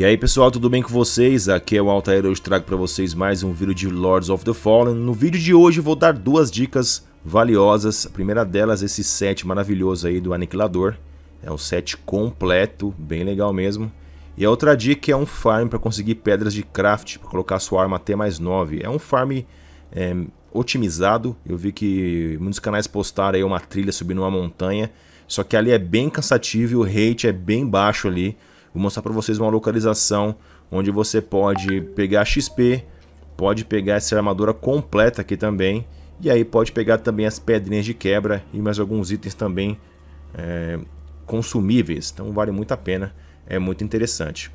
E aí pessoal, tudo bem com vocês? Aqui é o Altair, hoje trago para vocês mais um vídeo de Lords of the Fallen. No vídeo de hoje vou dar duas dicas valiosas, a primeira delas esse set maravilhoso aí do Aniquilador, é um set completo, bem legal mesmo. E a outra dica é um farm para conseguir pedras de craft, para colocar sua arma até mais 9. É um farm é, otimizado, eu vi que muitos canais postaram aí uma trilha subindo uma montanha, só que ali é bem cansativo e o rate é bem baixo ali. Vou mostrar para vocês uma localização onde você pode pegar XP, pode pegar essa armadura completa aqui também, e aí pode pegar também as pedrinhas de quebra e mais alguns itens também é, consumíveis. Então vale muito a pena, é muito interessante.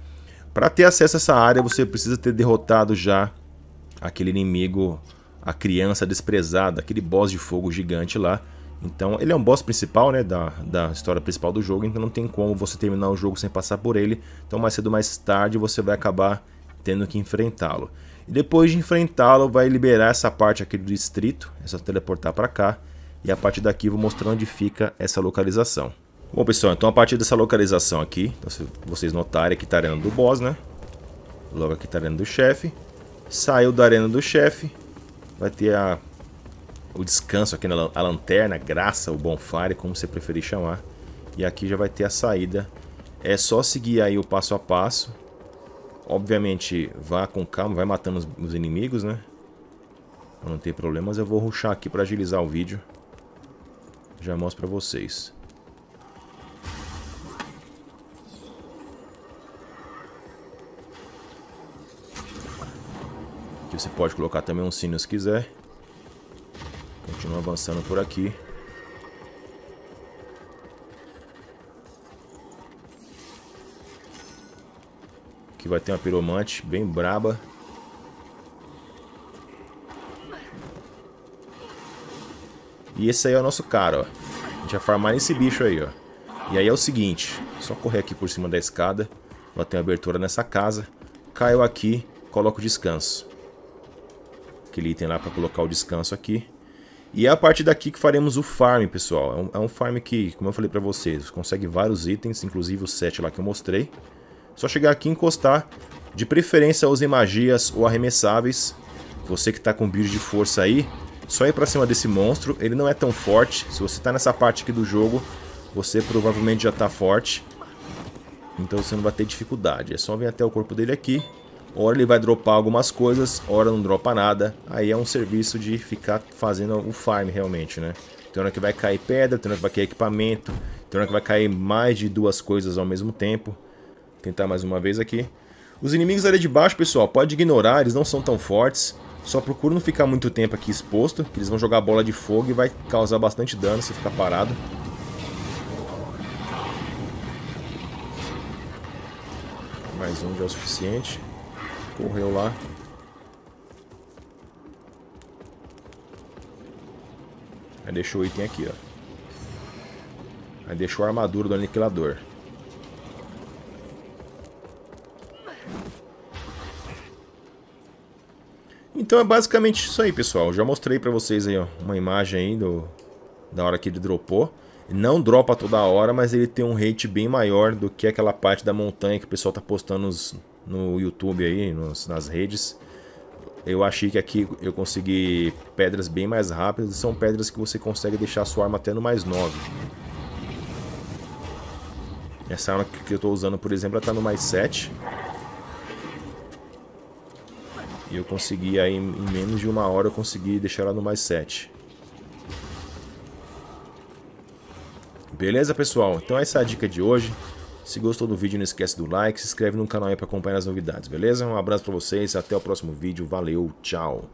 Para ter acesso a essa área, você precisa ter derrotado já aquele inimigo, a criança desprezada, aquele boss de fogo gigante lá. Então, ele é um boss principal, né, da, da história principal do jogo, então não tem como você terminar o jogo sem passar por ele. Então, mais cedo ou mais tarde, você vai acabar tendo que enfrentá-lo. E depois de enfrentá-lo, vai liberar essa parte aqui do distrito, é só teleportar para cá. E a partir daqui, vou mostrar onde fica essa localização. Bom, pessoal, então a partir dessa localização aqui, então, se vocês notarem, aqui tá a arena do boss, né? Logo aqui tá a arena do chefe. Saiu da arena do chefe, vai ter a o descanso aqui na a lanterna, graça, o bonfire, como você preferir chamar. E aqui já vai ter a saída. É só seguir aí o passo a passo. Obviamente, vá com calma, vai matando os, os inimigos, né? Pra não ter problemas, eu vou ruxar aqui para agilizar o vídeo. Já mostro para vocês. Aqui você pode colocar também um sino se quiser. Continua avançando por aqui. Aqui vai ter uma piromante bem braba. E esse aí é o nosso cara, ó. A gente vai farmar esse bicho aí, ó. E aí é o seguinte, só correr aqui por cima da escada. Ela tem abertura nessa casa. Caiu aqui, coloca o descanso. Aquele item lá para colocar o descanso aqui. E é a partir daqui que faremos o farm, pessoal. É um, é um farm que, como eu falei pra vocês, consegue vários itens, inclusive o 7 lá que eu mostrei. Só chegar aqui e encostar. De preferência, use magias ou arremessáveis. Você que tá com build de força aí, só ir pra cima desse monstro. Ele não é tão forte. Se você tá nessa parte aqui do jogo, você provavelmente já tá forte. Então você não vai ter dificuldade. É só vir até o corpo dele aqui Hora ele vai dropar algumas coisas, hora não dropa nada. Aí é um serviço de ficar fazendo o farm realmente, né? Tem hora que vai cair pedra, tem hora que vai cair equipamento, tem hora que vai cair mais de duas coisas ao mesmo tempo. Vou tentar mais uma vez aqui. Os inimigos ali de baixo, pessoal, pode ignorar, eles não são tão fortes. Só procura não ficar muito tempo aqui exposto, que eles vão jogar bola de fogo e vai causar bastante dano se ficar parado. Mais um já é o suficiente. Correu lá. Aí deixou o item aqui, ó. Aí deixou a armadura do aniquilador. Então é basicamente isso aí, pessoal. Já mostrei pra vocês aí, ó, uma imagem aí do, da hora que ele dropou. Não dropa toda hora, mas ele tem um rate bem maior do que aquela parte da montanha que o pessoal tá postando os, no YouTube aí, nos, nas redes, eu achei que aqui eu consegui pedras bem mais rápidas. São pedras que você consegue deixar sua arma até no mais 9. Essa arma que eu estou usando, por exemplo, está no mais 7. E eu consegui aí, em menos de uma hora, eu consegui deixar ela no mais 7. Beleza, pessoal? Então essa é a dica de hoje. Se gostou do vídeo, não esquece do like, se inscreve no canal aí para acompanhar as novidades, beleza? Um abraço para vocês, até o próximo vídeo, valeu, tchau!